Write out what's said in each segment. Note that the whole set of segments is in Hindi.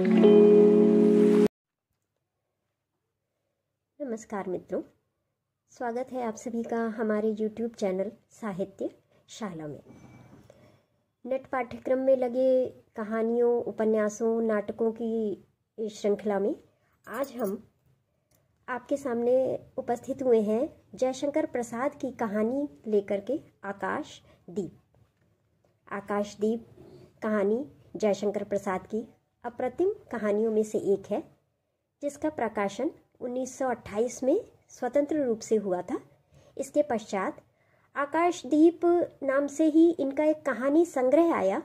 नमस्कार मित्रों स्वागत है आप सभी का हमारे YouTube चैनल साहित्य शाला में नेट पाठ्यक्रम में लगे कहानियों उपन्यासों नाटकों की श्रृंखला में आज हम आपके सामने उपस्थित हुए हैं जयशंकर प्रसाद की कहानी लेकर के आकाशदीप आकाशदीप कहानी जयशंकर प्रसाद की अप्रतिम कहानियों में से एक है जिसका प्रकाशन 1928 में स्वतंत्र रूप से हुआ था इसके पश्चात आकाशदीप नाम से ही इनका एक कहानी संग्रह आया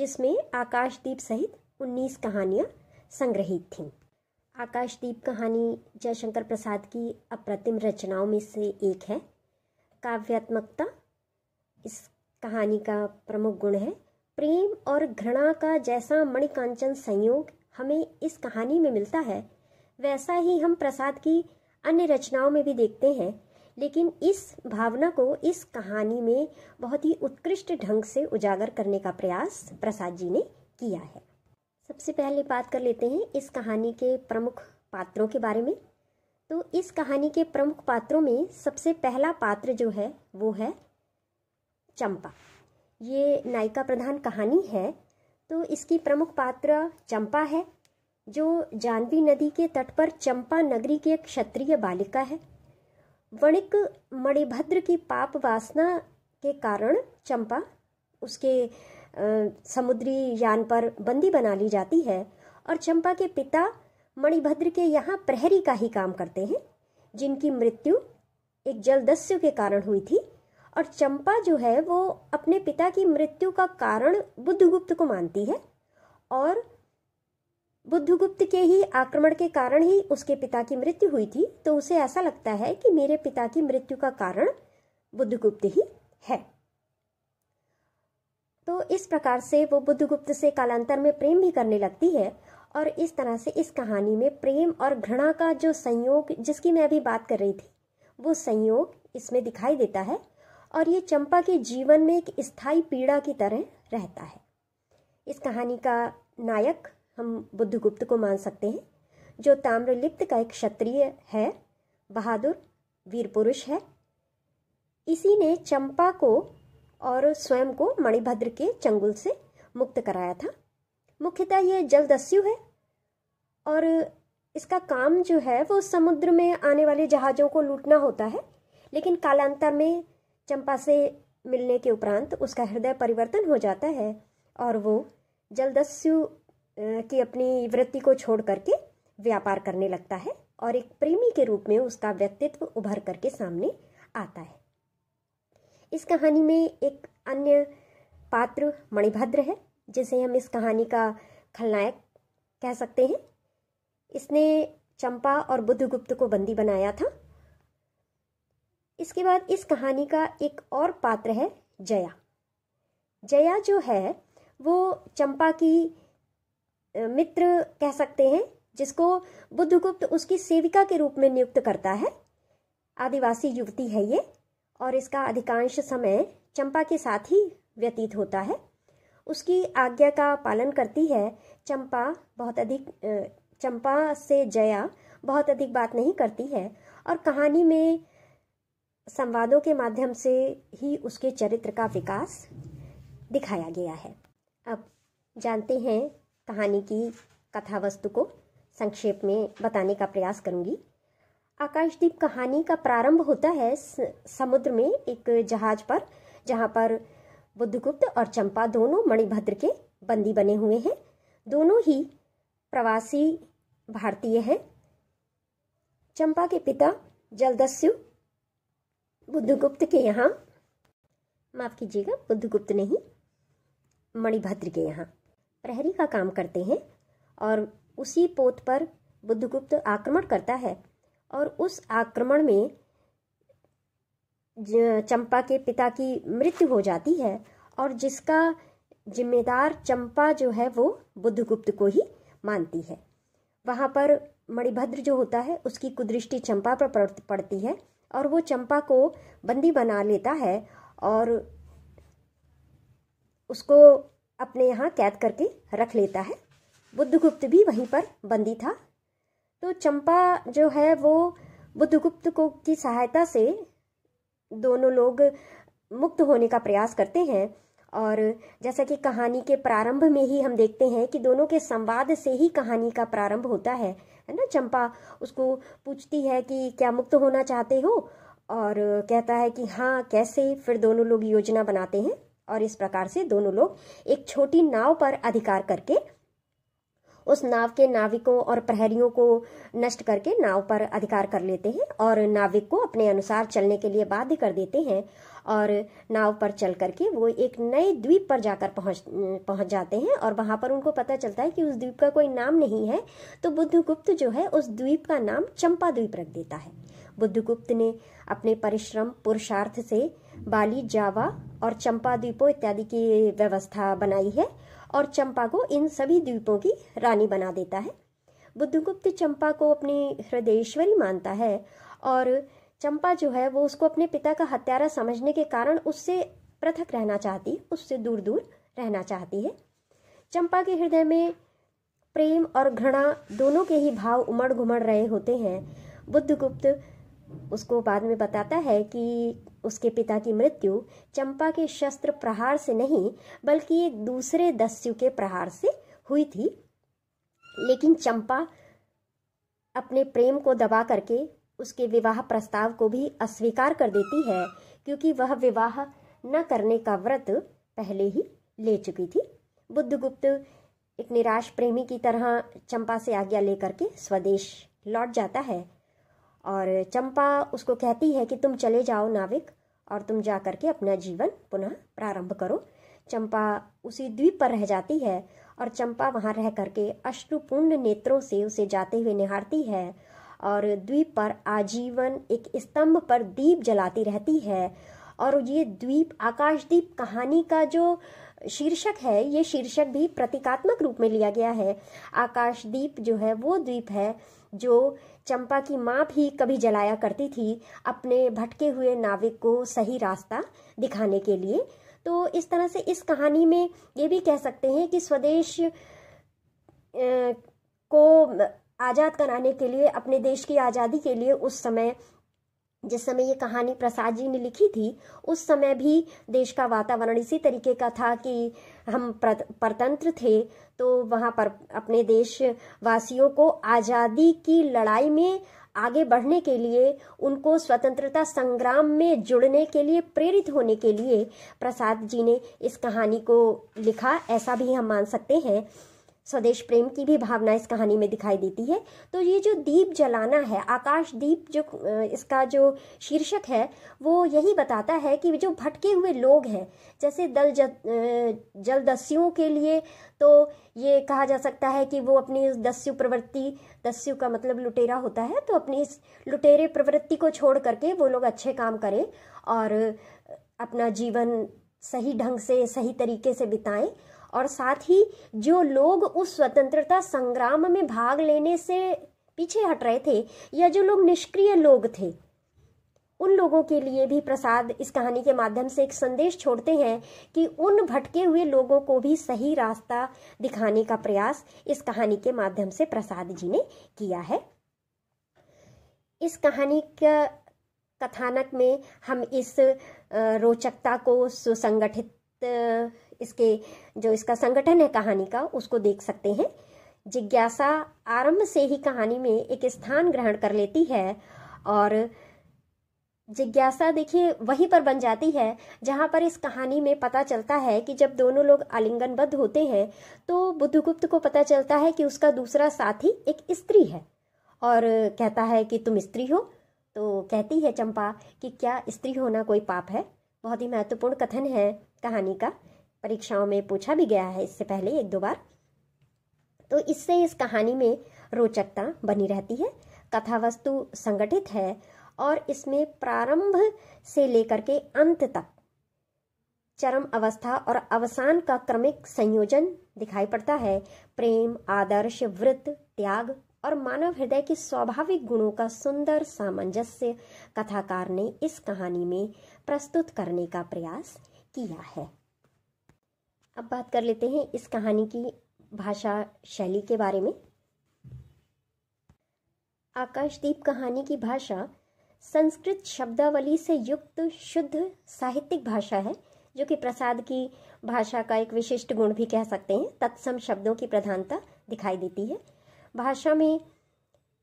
जिसमें आकाशदीप सहित 19 कहानियाँ संग्रहित थीं आकाशदीप कहानी जयशंकर प्रसाद की अप्रतिम रचनाओं में से एक है काव्यात्मकता इस कहानी का प्रमुख गुण है प्रेम और घृणा का जैसा मणिकांचन संयोग हमें इस कहानी में मिलता है वैसा ही हम प्रसाद की अन्य रचनाओं में भी देखते हैं लेकिन इस भावना को इस कहानी में बहुत ही उत्कृष्ट ढंग से उजागर करने का प्रयास प्रसाद जी ने किया है सबसे पहले बात कर लेते हैं इस कहानी के प्रमुख पात्रों के बारे में तो इस कहानी के प्रमुख पात्रों में सबसे पहला पात्र जो है वो है चंपा ये नायिका प्रधान कहानी है तो इसकी प्रमुख पात्र चंपा है जो जानवी नदी के तट पर चंपा नगरी की एक क्षत्रिय बालिका है वणिक मणिभद्र की पाप वासना के कारण चंपा उसके समुद्री यान पर बंदी बना ली जाती है और चंपा के पिता मणिभद्र के यहाँ प्रहरी का ही काम करते हैं जिनकी मृत्यु एक जलदस्यु के कारण हुई थी और चंपा जो है वो अपने पिता की मृत्यु का कारण बुद्धगुप्त को मानती है और बुद्धगुप्त के ही आक्रमण के कारण ही उसके पिता की मृत्यु हुई थी तो उसे ऐसा लगता है कि मेरे पिता की मृत्यु का कारण बुद्धगुप्त ही है तो इस प्रकार से वो बुद्धगुप्त से कालांतर में प्रेम भी करने लगती है और इस तरह से इस कहानी में प्रेम और घृणा का जो संयोग जिसकी मैं अभी बात कर रही थी वो संयोग इसमें दिखाई देता है और ये चंपा के जीवन में एक स्थायी पीड़ा की तरह रहता है इस कहानी का नायक हम बुद्धगुप्त को मान सकते हैं जो ताम्रलिप्त का एक क्षत्रिय है बहादुर वीर पुरुष है इसी ने चंपा को और स्वयं को मणिभद्र के चंगुल से मुक्त कराया था मुख्यतः यह जलदस्यु है और इसका काम जो है वो समुद्र में आने वाले जहाज़ों को लूटना होता है लेकिन कालांतर में चंपा से मिलने के उपरांत उसका हृदय परिवर्तन हो जाता है और वो जलदस्यु की अपनी वृत्ति को छोड़ करके व्यापार करने लगता है और एक प्रेमी के रूप में उसका व्यक्तित्व उभर करके सामने आता है इस कहानी में एक अन्य पात्र मणिभद्र है जिसे हम इस कहानी का खलनायक कह सकते हैं इसने चंपा और बुद्धगुप्त को बंदी बनाया था इसके बाद इस कहानी का एक और पात्र है जया जया जो है वो चंपा की मित्र कह सकते हैं जिसको बुद्धगुप्त उसकी सेविका के रूप में नियुक्त करता है आदिवासी युवती है ये और इसका अधिकांश समय चंपा के साथ ही व्यतीत होता है उसकी आज्ञा का पालन करती है चंपा बहुत अधिक चंपा से जया बहुत अधिक बात नहीं करती है और कहानी में संवादों के माध्यम से ही उसके चरित्र का विकास दिखाया गया है अब जानते हैं कहानी की कथा वस्तु को संक्षेप में बताने का प्रयास करूंगी आकाशदीप कहानी का प्रारंभ होता है समुद्र में एक जहाज पर जहां पर बुद्धगुप्त और चंपा दोनों मणिभद्र के बंदी बने हुए हैं दोनों ही प्रवासी भारतीय हैं चंपा के पिता जलदस्यु बुद्धगुप्त के यहाँ माफ़ कीजिएगा बुद्धगुप्त नहीं मणिभद्र के यहाँ प्रहरी का काम करते हैं और उसी पोत पर बुद्धगुप्त आक्रमण करता है और उस आक्रमण में चंपा के पिता की मृत्यु हो जाती है और जिसका जिम्मेदार चंपा जो है वो बुद्धगुप्त को ही मानती है वहाँ पर मणिभद्र जो होता है उसकी कुदृष्टि चंपा पर पड़ती है और वो चंपा को बंदी बना लेता है और उसको अपने यहाँ कैद करके रख लेता है बुद्धगुप्त भी वहीं पर बंदी था तो चंपा जो है वो बुद्धगुप्त को की सहायता से दोनों लोग मुक्त होने का प्रयास करते हैं और जैसा कि कहानी के प्रारंभ में ही हम देखते हैं कि दोनों के संवाद से ही कहानी का प्रारंभ होता है है ना चंपा उसको पूछती है कि क्या मुक्त होना चाहते हो और कहता है कि हाँ कैसे फिर दोनों लोग योजना बनाते हैं और इस प्रकार से दोनों लोग एक छोटी नाव पर अधिकार करके उस नाव के नाविकों और प्रहरियों को नष्ट करके नाव पर अधिकार कर लेते हैं और नाविक को अपने अनुसार चलने के लिए बाध्य कर देते हैं और नाव पर चल करके वो एक नए द्वीप पर जाकर पहुंच पहुंच जाते हैं और वहाँ पर उनको पता चलता है कि उस द्वीप का कोई नाम नहीं है तो बुद्धगुप्त जो है उस द्वीप का नाम चंपा द्वीप रख देता है बुद्धगुप्त ने अपने परिश्रम पुरुषार्थ से बाली जावा और चंपा द्वीपों इत्यादि की व्यवस्था बनाई है और चंपा को इन सभी द्वीपों की रानी बना देता है बुद्धगुप्त चंपा को अपनी हृदयेश्वरी मानता है और चंपा जो है वो उसको अपने पिता का हत्यारा समझने के कारण उससे पृथक रहना चाहती उससे दूर दूर रहना चाहती है चंपा के हृदय में प्रेम और घृणा दोनों के ही भाव उमड़ घुमड़ रहे होते हैं बुद्धगुप्त उसको बाद में बताता है कि उसके पिता की मृत्यु चंपा के शस्त्र प्रहार से नहीं बल्कि एक दूसरे दस्यु के प्रहार से हुई थी लेकिन चंपा अपने प्रेम को दबा करके उसके विवाह प्रस्ताव को भी अस्वीकार कर देती है क्योंकि वह विवाह न करने का व्रत पहले ही ले चुकी थी बुद्धगुप्त एक निराश प्रेमी की तरह चंपा से आज्ञा लेकर के स्वदेश लौट जाता है और चंपा उसको कहती है कि तुम चले जाओ नाविक और तुम जा करके अपना जीवन पुनः प्रारंभ करो चंपा उसी द्वीप पर रह जाती है और चंपा वहाँ रह करके अश्रुपूर्ण नेत्रों से उसे जाते हुए निहारती है और द्वीप पर आजीवन एक स्तंभ पर दीप जलाती रहती है और ये द्वीप आकाशदीप कहानी का जो शीर्षक है ये शीर्षक भी प्रतीकात्मक रूप में लिया गया है आकाशदीप जो है वो द्वीप है जो चंपा की माँ भी कभी जलाया करती थी अपने भटके हुए नाविक को सही रास्ता दिखाने के लिए तो इस तरह से इस कहानी में ये भी कह सकते हैं कि स्वदेश को आज़ाद कराने के लिए अपने देश की आज़ादी के लिए उस समय जिस समय ये कहानी प्रसाद जी ने लिखी थी उस समय भी देश का वातावरण इसी तरीके का था कि हम परतंत्र थे तो वहाँ पर अपने देशवासियों को आज़ादी की लड़ाई में आगे बढ़ने के लिए उनको स्वतंत्रता संग्राम में जुड़ने के लिए प्रेरित होने के लिए प्रसाद जी ने इस कहानी को लिखा ऐसा भी हम मान सकते हैं स्वदेश प्रेम की भी भावना इस कहानी में दिखाई देती है तो ये जो दीप जलाना है आकाश दीप जो इसका जो शीर्षक है वो यही बताता है कि जो भटके हुए लोग हैं जैसे दल जलदस्युओं के लिए तो ये कहा जा सकता है कि वो अपनी इस दस्यु प्रवृत्ति दस्यु का मतलब लुटेरा होता है तो अपनी इस लुटेरे प्रवृत्ति को छोड़ करके वो लोग अच्छे काम करें और अपना जीवन सही ढंग से सही तरीके से बिताएं और साथ ही जो लोग उस स्वतंत्रता संग्राम में भाग लेने से पीछे हट रहे थे या जो लोग निष्क्रिय लोग थे उन लोगों के लिए भी प्रसाद इस कहानी के माध्यम से एक संदेश छोड़ते हैं कि उन भटके हुए लोगों को भी सही रास्ता दिखाने का प्रयास इस कहानी के माध्यम से प्रसाद जी ने किया है इस कहानी का कथानक में हम इस रोचकता को सुसंगठित इसके जो इसका संगठन है कहानी का उसको देख सकते हैं जिज्ञासा आरंभ से ही कहानी में एक स्थान ग्रहण कर लेती है और जिज्ञासा देखिए वहीं पर बन जाती है जहाँ पर इस कहानी में पता चलता है कि जब दोनों लोग आलिंगनबद्ध होते हैं तो बुद्धगुप्त को पता चलता है कि उसका दूसरा साथी एक स्त्री है और कहता है कि तुम स्त्री हो तो कहती है चंपा कि क्या स्त्री होना कोई पाप है बहुत ही महत्वपूर्ण कथन है कहानी का परीक्षाओं में पूछा भी गया है इससे पहले एक दो बार तो इससे इस कहानी में रोचकता बनी रहती है कथा वस्तु संगठित है और इसमें प्रारंभ से लेकर के अंत तक चरम अवस्था और अवसान का क्रमिक संयोजन दिखाई पड़ता है प्रेम आदर्श व्रत त्याग और मानव हृदय के स्वाभाविक गुणों का सुंदर सामंजस्य कथाकार ने इस कहानी में प्रस्तुत करने का प्रयास किया है अब बात कर लेते हैं इस कहानी की भाषा शैली के बारे में आकाशदीप कहानी की भाषा संस्कृत शब्दावली से युक्त शुद्ध साहित्यिक भाषा है जो कि प्रसाद की भाषा का एक विशिष्ट गुण भी कह सकते हैं तत्सम शब्दों की प्रधानता दिखाई देती है भाषा में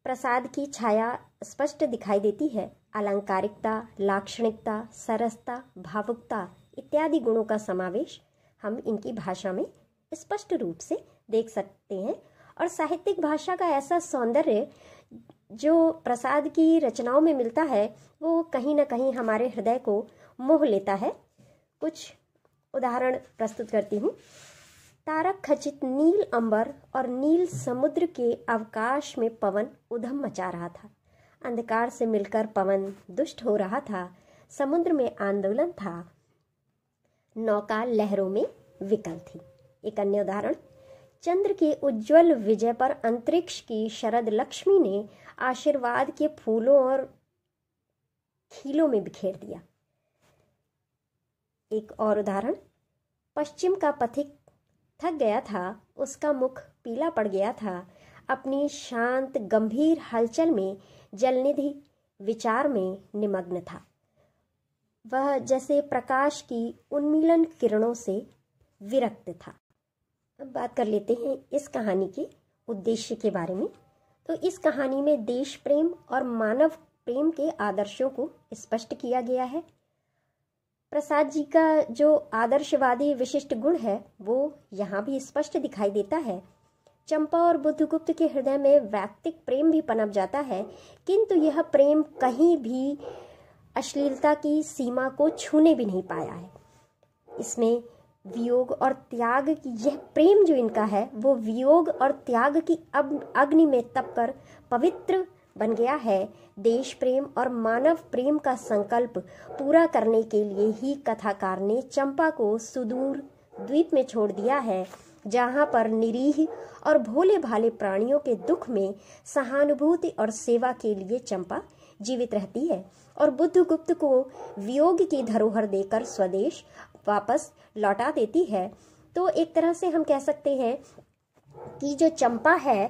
प्रसाद की छाया स्पष्ट दिखाई देती है अलंकारिकता लाक्षणिकता सरसता भावुकता इत्यादि गुणों का समावेश हम इनकी भाषा में स्पष्ट रूप से देख सकते हैं और साहित्यिक भाषा का ऐसा सौंदर्य जो प्रसाद की रचनाओं में मिलता है वो कहीं ना कहीं हमारे हृदय को मोह लेता है कुछ उदाहरण प्रस्तुत करती हूँ तारक खचित नील अंबर और नील समुद्र के अवकाश में पवन उधम मचा रहा था अंधकार से मिलकर पवन दुष्ट हो रहा था समुद्र में आंदोलन था नौका लहरों में विकल थी एक अन्य उदाहरण चंद्र के उज्जवल विजय पर अंतरिक्ष की शरद लक्ष्मी ने आशीर्वाद के फूलों और खीलों में बिखेर दिया एक और उदाहरण पश्चिम का पथिक थक गया था उसका मुख पीला पड़ गया था अपनी शांत गंभीर हलचल में जलनिधि विचार में निमग्न था वह जैसे प्रकाश की उन्मीलन किरणों से विरक्त था अब बात कर लेते हैं इस कहानी के उद्देश्य के बारे में तो इस कहानी में देश प्रेम और मानव प्रेम के आदर्शों को स्पष्ट किया गया है प्रसाद जी का जो आदर्शवादी विशिष्ट गुण है वो यहाँ भी स्पष्ट दिखाई देता है चंपा और बुद्धगुप्त के हृदय में व्यक्तिक प्रेम भी पनप जाता है किंतु यह प्रेम कहीं भी अश्लीलता की सीमा को छूने भी नहीं पाया है इसमें वियोग और त्याग की यह प्रेम जो इनका है वो वियोग और त्याग की अब अग्नि में तप कर पवित्र बन गया है देश प्रेम और मानव प्रेम का संकल्प पूरा करने के लिए ही कथाकार ने चंपा को सुदूर द्वीप में छोड़ दिया है जहाँ पर निरीह और भोले भाले प्राणियों के दुख में सहानुभूति और सेवा के लिए चंपा जीवित रहती है और बुद्धगुप्त को वियोग की धरोहर देकर स्वदेश वापस लौटा देती है तो एक तरह से हम कह सकते हैं कि जो चंपा है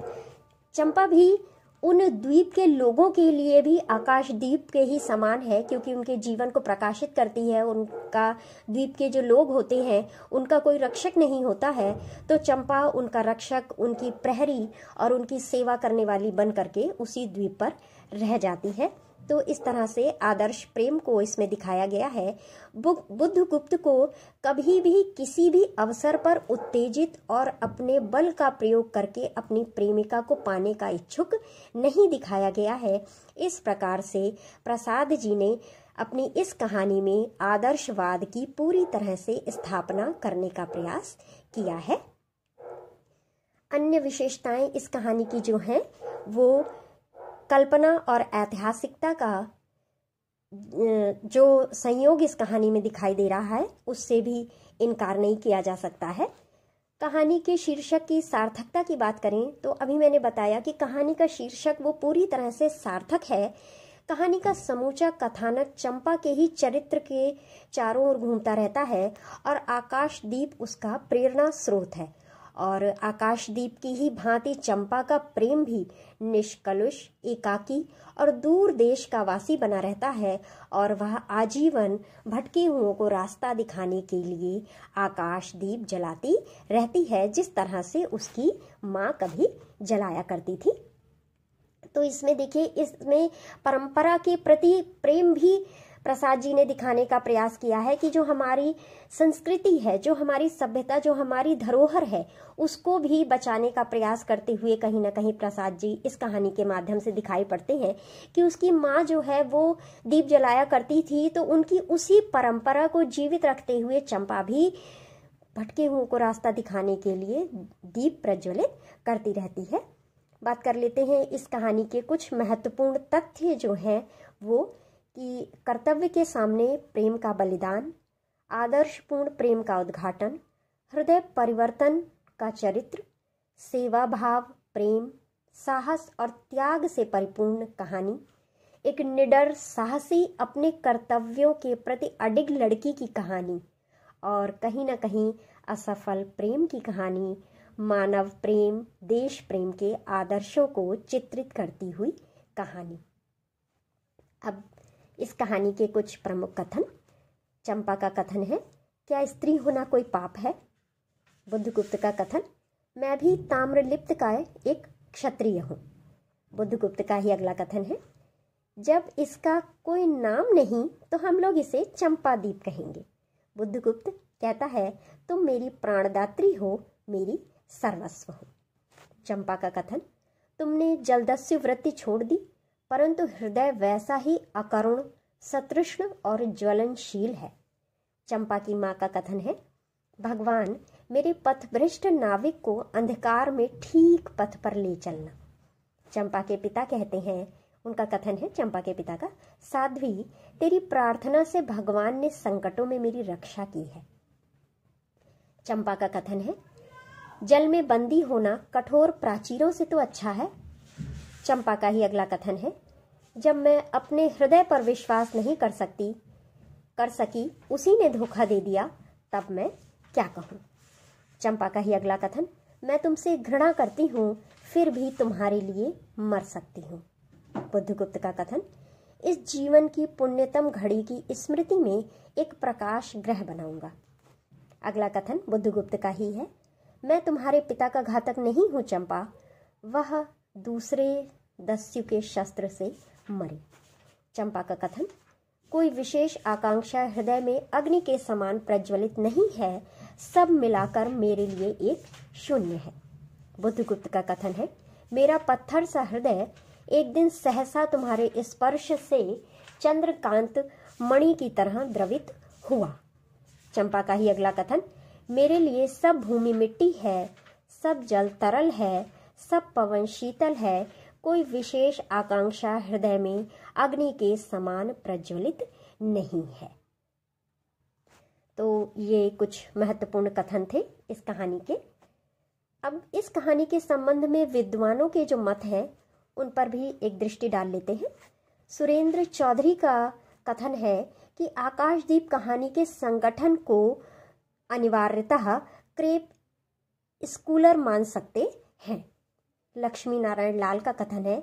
चंपा भी उन द्वीप के लोगों के लिए भी आकाशद्वीप के ही समान है क्योंकि उनके जीवन को प्रकाशित करती है उनका द्वीप के जो लोग होते हैं उनका कोई रक्षक नहीं होता है तो चंपा उनका रक्षक उनकी प्रहरी और उनकी सेवा करने वाली बन करके उसी द्वीप पर रह जाती है तो इस तरह से आदर्श प्रेम को इसमें दिखाया गया है गुप्त को कभी भी किसी भी अवसर पर उत्तेजित और अपने बल का प्रयोग करके अपनी प्रेमिका को पाने का इच्छुक नहीं दिखाया गया है इस प्रकार से प्रसाद जी ने अपनी इस कहानी में आदर्शवाद की पूरी तरह से स्थापना करने का प्रयास किया है अन्य विशेषताएं इस कहानी की जो हैं वो कल्पना और ऐतिहासिकता का जो संयोग इस कहानी में दिखाई दे रहा है उससे भी इनकार नहीं किया जा सकता है कहानी के शीर्षक की सार्थकता की बात करें तो अभी मैंने बताया कि कहानी का शीर्षक वो पूरी तरह से सार्थक है कहानी का समूचा कथानक चंपा के ही चरित्र के चारों ओर घूमता रहता है और आकाशदीप उसका प्रेरणा स्रोत है और आकाशदीप की ही भांति चंपा का प्रेम भी निष्कलुष एकाकी और दूर देश का वासी बना रहता है और वह आजीवन भटके हुओं को रास्ता दिखाने के लिए आकाशदीप जलाती रहती है जिस तरह से उसकी माँ कभी जलाया करती थी तो इसमें देखिए इसमें परंपरा के प्रति प्रेम भी प्रसाद जी ने दिखाने का प्रयास किया है कि जो हमारी संस्कृति है जो हमारी सभ्यता जो हमारी धरोहर है उसको भी बचाने का प्रयास करते हुए कहीं ना कहीं प्रसाद जी इस कहानी के माध्यम से दिखाई पड़ते हैं कि उसकी माँ जो है वो दीप जलाया करती थी तो उनकी उसी परंपरा को जीवित रखते हुए चंपा भी भटके हुओं को रास्ता दिखाने के लिए दीप प्रज्वलित करती रहती है बात कर लेते हैं इस कहानी के कुछ महत्वपूर्ण तथ्य जो हैं वो कि कर्तव्य के सामने प्रेम का बलिदान आदर्शपूर्ण प्रेम का उद्घाटन हृदय परिवर्तन का चरित्र सेवा भाव प्रेम साहस और त्याग से परिपूर्ण कहानी एक निडर साहसी अपने कर्तव्यों के प्रति अडिग लड़की की कहानी और कहीं ना कहीं असफल प्रेम की कहानी मानव प्रेम देश प्रेम के आदर्शों को चित्रित करती हुई कहानी अब इस कहानी के कुछ प्रमुख कथन चंपा का कथन है क्या स्त्री होना कोई पाप है बुद्धगुप्त का कथन मैं भी ताम्रलिप्त का एक क्षत्रिय हूँ बुद्धगुप्त का ही अगला कथन है जब इसका कोई नाम नहीं तो हम लोग इसे चंपा दीप कहेंगे बुद्धगुप्त कहता है तुम मेरी प्राणदात्री हो मेरी सर्वस्व हो चंपा का कथन तुमने जलदस्यु वृत्ति छोड़ दी परंतु हृदय वैसा ही अकरुण सतृष्ण और ज्वलनशील है चंपा की माँ का कथन है भगवान मेरे पथभ्रष्ट नाविक को अंधकार में ठीक पथ पर ले चलना चंपा के पिता कहते हैं उनका कथन है चंपा के पिता का साध्वी तेरी प्रार्थना से भगवान ने संकटों में मेरी रक्षा की है चंपा का कथन है जल में बंदी होना कठोर प्राचीरों से तो अच्छा है चंपा का ही अगला कथन है जब मैं अपने हृदय पर विश्वास नहीं कर सकती कर सकी उसी ने धोखा दे दिया तब मैं क्या कहूँ चंपा का ही अगला कथन मैं तुमसे घृणा करती हूँ फिर भी तुम्हारे लिए मर सकती हूँ बुद्धगुप्त का कथन इस जीवन की पुण्यतम घड़ी की स्मृति में एक प्रकाश ग्रह बनाऊंगा अगला कथन बुद्धगुप्त का ही है मैं तुम्हारे पिता का घातक नहीं हूँ चंपा वह दूसरे दस्यु के शस्त्र से मरे चंपा का कथन कोई विशेष आकांक्षा हृदय में अग्नि के समान प्रज्वलित नहीं है सब मिलाकर मेरे लिए एक शून्य है बुद्धगुप्त का कथन है मेरा पत्थर सा हृदय एक दिन सहसा तुम्हारे स्पर्श से चंद्रकांत मणि की तरह द्रवित हुआ चंपा का ही अगला कथन मेरे लिए सब भूमि मिट्टी है सब जल तरल है सब पवन शीतल है कोई विशेष आकांक्षा हृदय में अग्नि के समान प्रज्वलित नहीं है तो ये कुछ महत्वपूर्ण कथन थे इस कहानी के अब इस कहानी के संबंध में विद्वानों के जो मत हैं उन पर भी एक दृष्टि डाल लेते हैं सुरेंद्र चौधरी का कथन है कि आकाशदीप कहानी के संगठन को अनिवार्यतः क्रेप स्कूलर मान सकते हैं लक्ष्मी नारायण लाल का कथन है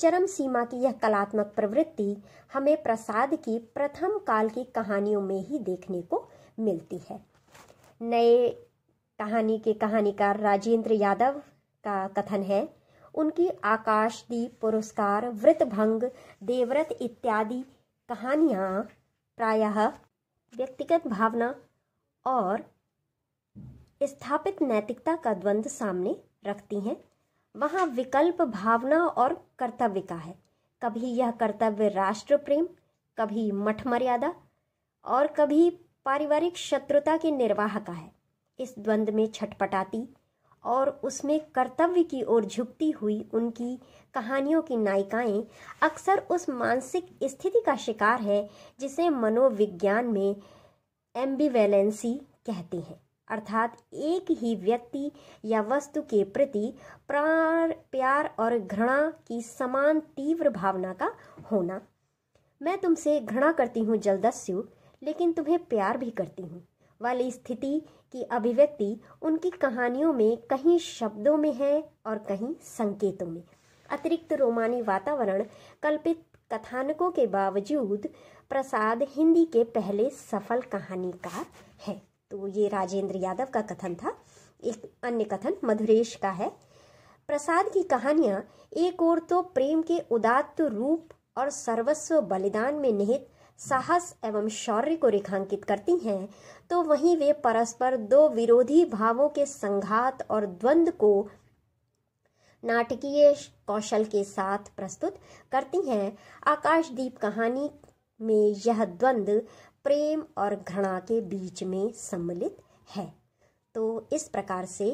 चरम सीमा की यह कलात्मक प्रवृत्ति हमें प्रसाद की प्रथम काल की कहानियों में ही देखने को मिलती है नए कहानी के कहानीकार राजेंद्र यादव का कथन है उनकी आकाशदीप पुरस्कार वृतभंग देवव्रत इत्यादि कहानियाँ प्रायः व्यक्तिगत भावना और स्थापित नैतिकता का द्वंद्व सामने रखती हैं वहाँ विकल्प भावना और कर्तव्य का है कभी यह कर्तव्य राष्ट्र प्रेम कभी मठ मर्यादा और कभी पारिवारिक शत्रुता के निर्वाह का है इस द्वंद में छटपटाती और उसमें कर्तव्य की ओर झुकती हुई उनकी कहानियों की नायिकाएं अक्सर उस मानसिक स्थिति का शिकार है जिसे मनोविज्ञान में एम्बिवेलेंसी कहते हैं अर्थात एक ही व्यक्ति या वस्तु के प्रति प्रार प्यार और घृणा की समान तीव्र भावना का होना मैं तुमसे घृणा करती हूँ जलदस्यु लेकिन तुम्हें प्यार भी करती हूँ वाली स्थिति की अभिव्यक्ति उनकी कहानियों में कहीं शब्दों में है और कहीं संकेतों में अतिरिक्त रोमानी वातावरण कल्पित कथानकों के बावजूद प्रसाद हिंदी के पहले सफल कहानीकार है तो ये राजेंद्र यादव का कथन था एक अन्य कथन मधुरेश का है प्रसाद की कहानियाँ एक ओर तो प्रेम के उदात्त रूप और सर्वस्व बलिदान में निहित साहस एवं शौर्य को रेखांकित करती हैं तो वहीं वे परस्पर दो विरोधी भावों के संघात और द्वंद को नाटकीय कौशल के साथ प्रस्तुत करती हैं आकाशदीप कहानी में यह द्वंद प्रेम और घृणा के बीच में सम्मिलित है तो इस प्रकार से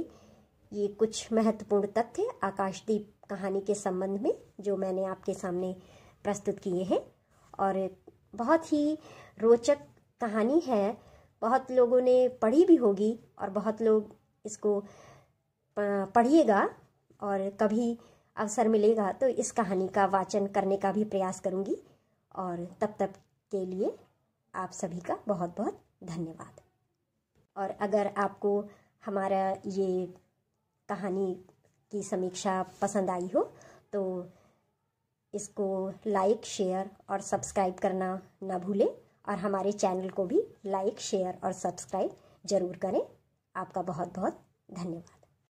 ये कुछ महत्वपूर्ण तथ्य आकाशदीप कहानी के संबंध में जो मैंने आपके सामने प्रस्तुत किए हैं और बहुत ही रोचक कहानी है बहुत लोगों ने पढ़ी भी होगी और बहुत लोग इसको पढ़िएगा और कभी अवसर मिलेगा तो इस कहानी का वाचन करने का भी प्रयास करूँगी और तब तक के लिए आप सभी का बहुत बहुत धन्यवाद और अगर आपको हमारा ये कहानी की समीक्षा पसंद आई हो तो इसको लाइक शेयर और सब्सक्राइब करना ना भूलें और हमारे चैनल को भी लाइक शेयर और सब्सक्राइब ज़रूर करें आपका बहुत बहुत धन्यवाद